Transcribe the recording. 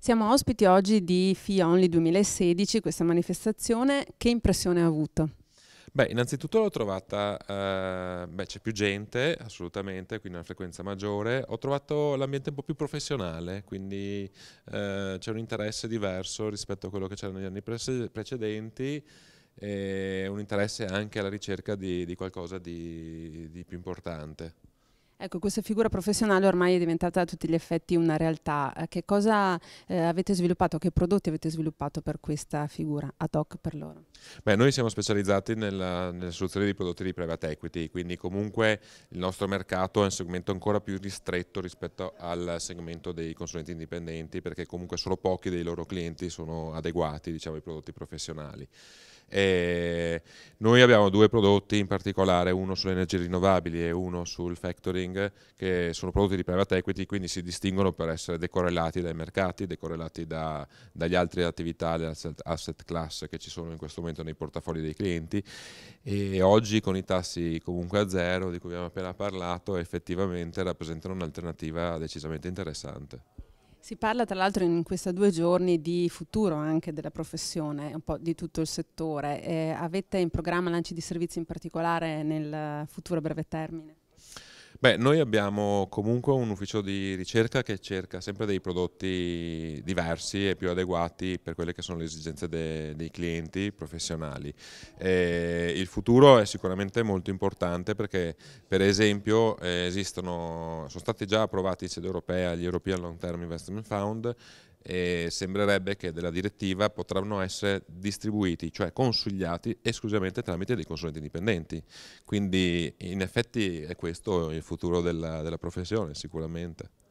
Siamo ospiti oggi di FIA Only 2016, questa manifestazione. Che impressione ha avuto? Beh, innanzitutto l'ho trovata, eh, beh c'è più gente assolutamente, quindi una frequenza maggiore, ho trovato l'ambiente un po' più professionale, quindi eh, c'è un interesse diverso rispetto a quello che c'era negli anni pre precedenti e un interesse anche alla ricerca di, di qualcosa di, di più importante. Ecco, questa figura professionale ormai è diventata a tutti gli effetti una realtà. Eh, che cosa eh, avete sviluppato, che prodotti avete sviluppato per questa figura ad hoc per loro? Beh, noi siamo specializzati nella, nella soluzione di prodotti di private equity, quindi comunque il nostro mercato è un segmento ancora più ristretto rispetto al segmento dei consulenti indipendenti, perché comunque solo pochi dei loro clienti sono adeguati diciamo, ai prodotti professionali. E noi abbiamo due prodotti in particolare, uno sulle energie rinnovabili e uno sul factoring, che sono prodotti di private equity, quindi si distinguono per essere decorrelati dai mercati, decorrelati da, dagli altri attività, le asset, asset, class che ci sono in questo momento nei portafogli dei clienti. E oggi con i tassi comunque a zero, di cui abbiamo appena parlato, effettivamente rappresentano un'alternativa decisamente interessante. Si parla tra l'altro in questi due giorni di futuro anche della professione, un po' di tutto il settore. Eh, avete in programma lanci di servizi in particolare nel futuro breve termine? Beh, noi abbiamo comunque un ufficio di ricerca che cerca sempre dei prodotti diversi e più adeguati per quelle che sono le esigenze de, dei clienti professionali. E il futuro è sicuramente molto importante perché, per esempio, eh, esistono, sono stati già approvati in sede europea gli European Long Term Investment Fund e sembrerebbe che della direttiva potranno essere distribuiti, cioè consigliati esclusivamente tramite dei consulenti indipendenti. Quindi in effetti è questo il futuro della, della professione sicuramente.